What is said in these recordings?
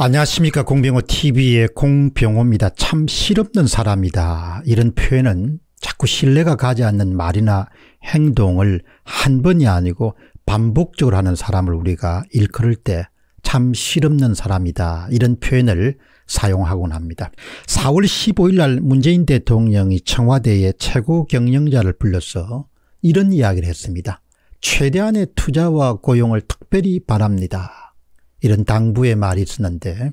안녕하십니까 공병호 TV의 공병호입니다. 참 실없는 사람이다. 이런 표현은 자꾸 신뢰가 가지 않는 말이나 행동을 한 번이 아니고 반복적으로 하는 사람을 우리가 일컬을 때 참 실없는 사람이다. 이런 표현을 사용하곤 합니다. 4월 15일 날 문재인 대통령이 청와대의 최고 경영자를 불러서 이런 이야기를 했습니다. 최대한의 투자와 고용을 특별히 바랍니다. 이런 당부의 말이 있었는데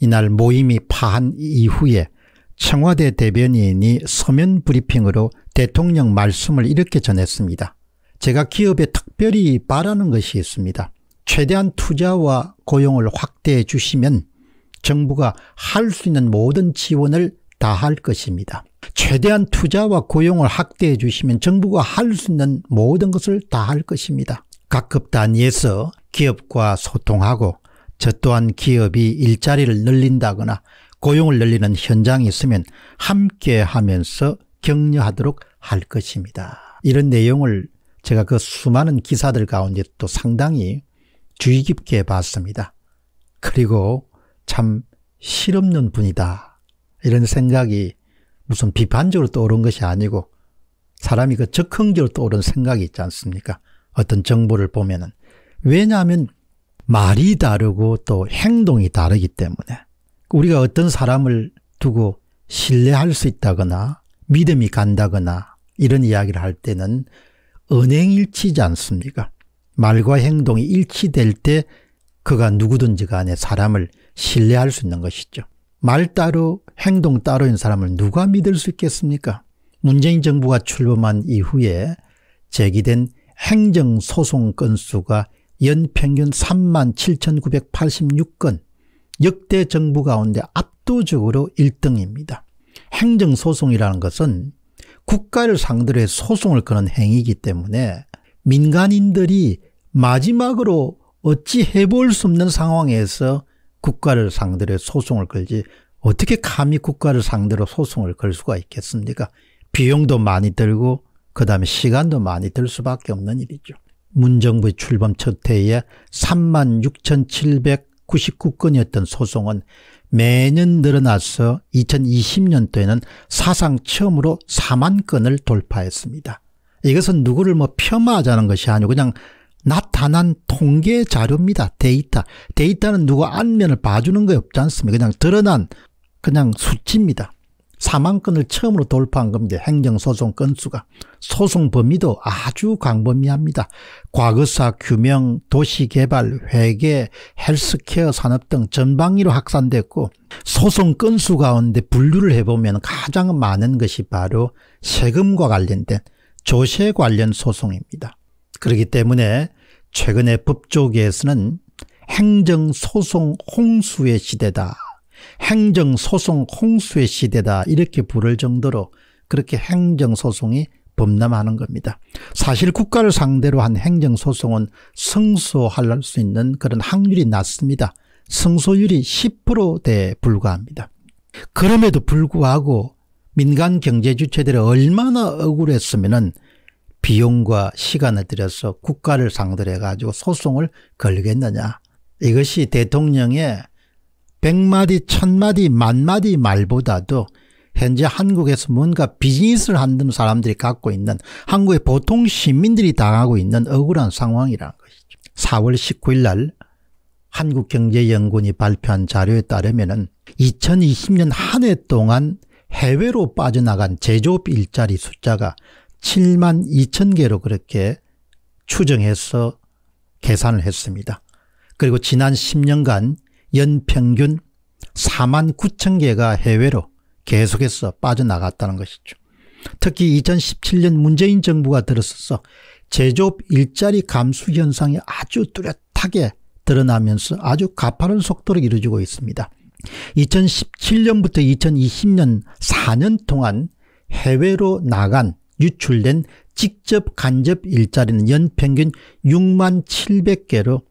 이날 모임이 파한 이후에 청와대 대변인이 서면 브리핑으로 대통령 말씀을 이렇게 전했습니다. 제가 기업에 특별히 바라는 것이 있습니다. 최대한 투자와 고용을 확대해 주시면 정부가 할 수 있는 모든 지원을 다할 것입니다. 최대한 투자와 고용을 확대해 주시면 정부가 할 수 있는 모든 것을 다할 것입니다. 각 급단위에서 기업과 소통하고 저 또한 기업이 일자리를 늘린다거나 고용을 늘리는 현장이 있으면 함께 하면서 격려하도록 할 것입니다. 이런 내용을 제가 그 수많은 기사들 가운데 또 상당히 주의 깊게 봤습니다. 그리고 참 실없는 분이다. 이런 생각이 무슨 비판적으로 떠오른 것이 아니고 사람이 그 적흥적으로 떠오른 생각이 있지 않습니까? 어떤 정보를 보면은 왜냐하면 말이 다르고 또 행동이 다르기 때문에 우리가 어떤 사람을 두고 신뢰할 수 있다거나 믿음이 간다거나 이런 이야기를 할 때는 은행일치지 않습니까? 말과 행동이 일치될 때 그가 누구든지 간에 사람을 신뢰할 수 있는 것이죠. 말 따로 행동 따로인 사람을 누가 믿을 수 있겠습니까? 문재인 정부가 출범한 이후에 제기된 행정소송 건수가 연평균 37,986건 역대 정부 가운데 압도적으로 1등입니다. 행정소송이라는 것은 국가를 상대로 해 소송을 거는 행위이기 때문에 민간인들이 마지막으로 어찌 해볼 수 없는 상황에서 국가를 상대로 소송을 걸지 어떻게 감히 국가를 상대로 소송을 걸 수가 있겠습니까? 비용도 많이 들고 그다음에 시간도 많이 들 수밖에 없는 일이죠. 문정부의 출범 첫 해에 3만 6,799건이었던 소송은 매년 늘어나서 2020년도에는 사상 처음으로 4만 건을 돌파했습니다. 이것은 누구를 뭐 폄하하자는 것이 아니고 그냥 나타난 통계 자료입니다. 데이터. 데이터는 누구 안면을 봐주는 거 없지 않습니까? 그냥 드러난 그냥 수치입니다. 사만 건을 처음으로 돌파한 겁니다. 행정소송 건수가. 소송 범위도 아주 광범위합니다. 과거사, 규명, 도시개발, 회계, 헬스케어 산업 등 전방위로 확산됐고 소송 건수 가운데 분류를 해보면 가장 많은 것이 바로 세금과 관련된 조세 관련 소송입니다. 그렇기 때문에 최근에 법조계에서는 행정소송 홍수의 시대다 행정소송 홍수의 시대다 이렇게 부를 정도로 그렇게 행정소송이 범람하는 겁니다. 사실 국가를 상대로 한 행정소송은 승소할 수 있는 그런 확률이 낮습니다. 승소율이 10%대에 불과합니다. 그럼에도 불구하고 민간 경제 주체들이 얼마나 억울했으면은 비용과 시간을 들여서 국가를 상대로 해가지고 소송을 걸겠느냐. 이것이 대통령의 백마디 천마디 만마디 말보다도 현재 한국에서 뭔가 비즈니스를 하는 사람들이 갖고 있는 한국의 보통 시민들이 당하고 있는 억울한 상황이라는 것이죠. 4월 19일 날 한국경제연구원이 발표한 자료에 따르면 2020년 한 해 동안 해외로 빠져나간 제조업 일자리 숫자가 7만 2천 개로 그렇게 추정해서 계산을 했습니다. 그리고 지난 10년간 연평균 4만 9천 개가 해외로 계속해서 빠져나갔다는 것이죠. 특히 2017년 문재인 정부가 들어서서 제조업 일자리 감수 현상이 아주 뚜렷하게 드러나면서 아주 가파른 속도로 이루어지고 있습니다. 2017년부터 2020년 4년 동안 해외로 나간 유출된 직접 간접 일자리는 연평균 6만 700개로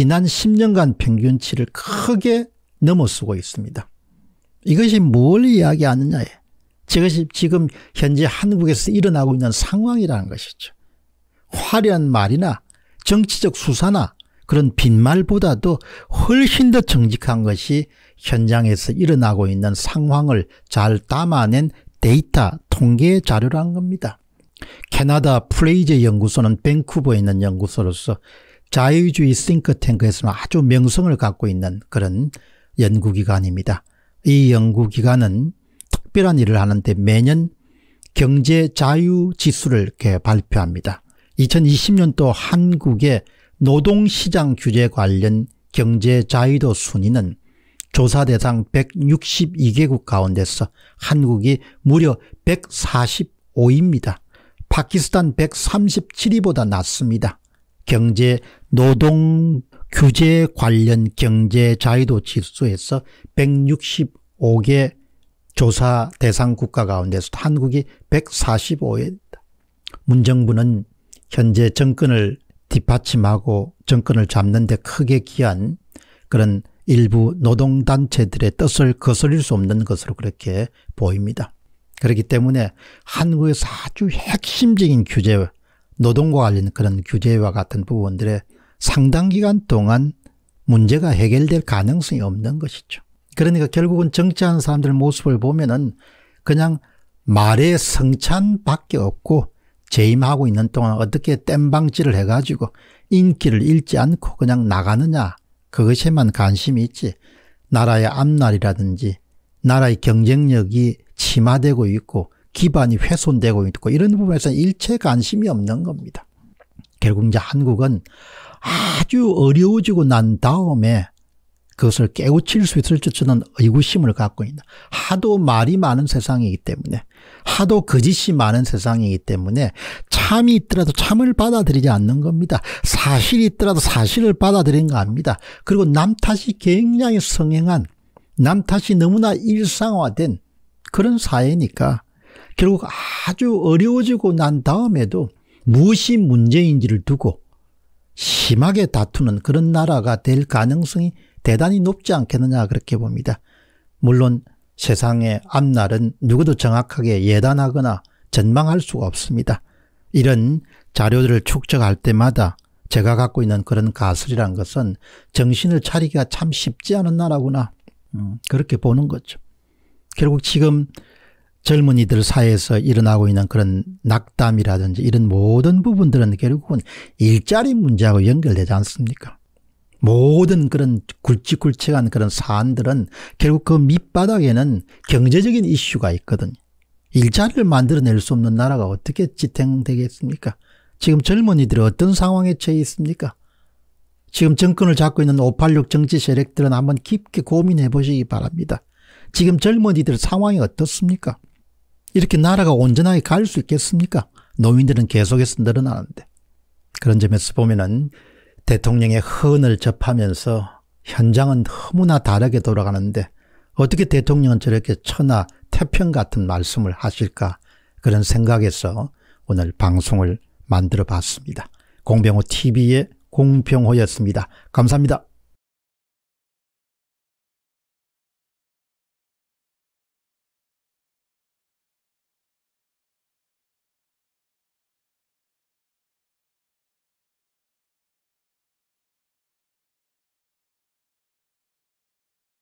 지난 10년간 평균치를 크게 넘어서고 있습니다. 이것이 뭘 이야기하느냐에 이것이 지금 현재 한국에서 일어나고 있는 상황이라는 것이죠. 화려한 말이나 정치적 수사나 그런 빈말보다도 훨씬 더 정직한 것이 현장에서 일어나고 있는 상황을 잘 담아낸 데이터 통계 자료라는 겁니다. 캐나다 프레이즈 연구소는 밴쿠버에 있는 연구소로서 자유주의 싱크탱크에서는 아주 명성을 갖고 있는 그런 연구기관입니다. 이 연구기관은 특별한 일을 하는데 매년 경제 자유 지수를 이렇게 발표합니다. 2020년도 한국의 노동시장 규제 관련 경제 자유도 순위는 조사 대상 162개국 가운데서 한국이 무려 145위입니다. 파키스탄 137위보다 낮습니다. 경제 노동 규제 관련 경제 자유도 지수에서 165개 조사 대상 국가 가운데서도 한국이 145위입니다. 문정부는 현재 정권을 뒷받침하고 정권을 잡는 데 크게 기한 그런 일부 노동단체들의 뜻을 거스릴수 없는 것으로 그렇게 보입니다. 그렇기 때문에 한국에서 아주 핵심적인 규제 노동과 관련 그런 규제와 같은 부분들에 상당 기간 동안 문제가 해결될 가능성이 없는 것이죠. 그러니까 결국은 정치하는 사람들 모습을 보면은 그냥 말의 성찬밖에 없고 재임하고 있는 동안 어떻게 땜방질을 해가지고 인기를 잃지 않고 그냥 나가느냐 그것에만 관심이 있지 나라의 앞날이라든지 나라의 경쟁력이 침하되고 있고 기반이 훼손되고 있고 이런 부분에서 일체 관심이 없는 겁니다. 결국 이제 한국은 아주 어려워지고 난 다음에 그것을 깨우칠 수 있을지 저는 의구심을 갖고 있다. 하도 말이 많은 세상이기 때문에 하도 거짓이 많은 세상이기 때문에 참이 있더라도 참을 받아들이지 않는 겁니다. 사실이 있더라도 사실을 받아들이는 겁니다. 그리고 남 탓이 굉장히 성행한 남 탓이 너무나 일상화된 그런 사회니까 결국 아주 어려워지고 난 다음에도 무엇이 문제인지를 두고 심하게 다투는 그런 나라가 될 가능성이 대단히 높지 않겠느냐 그렇게 봅니다. 물론 세상의 앞날은 누구도 정확하게 예단하거나 전망할 수가 없습니다. 이런 자료들을 축적할 때마다 제가 갖고 있는 그런 가설이란 것은 정신을 차리기가 참 쉽지 않은 나라구나 음, 그렇게 보는 거죠. 결국 지금 젊은이들 사이에서 일어나고 있는 그런 낙담이라든지 이런 모든 부분들은 결국은 일자리 문제하고 연결되지 않습니까? 모든 그런 굵직굵직한 그런 사안들은 결국 그 밑바닥에는 경제적인 이슈가 있거든요. 일자리를 만들어낼 수 없는 나라가 어떻게 지탱되겠습니까? 지금 젊은이들이 어떤 상황에 처해 있습니까? 지금 정권을 잡고 있는 586 정치 세력들은 한번 깊게 고민해 보시기 바랍니다. 지금 젊은이들 상황이 어떻습니까? 이렇게 나라가 온전하게 갈 수 있겠습니까? 노인들은 계속해서 늘어나는데. 그런 점에서 보면은 대통령의 헌을 접하면서 현장은 너무나 다르게 돌아가는데 어떻게 대통령은 저렇게 천하 태평 같은 말씀을 하실까 그런 생각에서 오늘 방송을 만들어 봤습니다. 공병호 TV의 공병호였습니다. 감사합니다.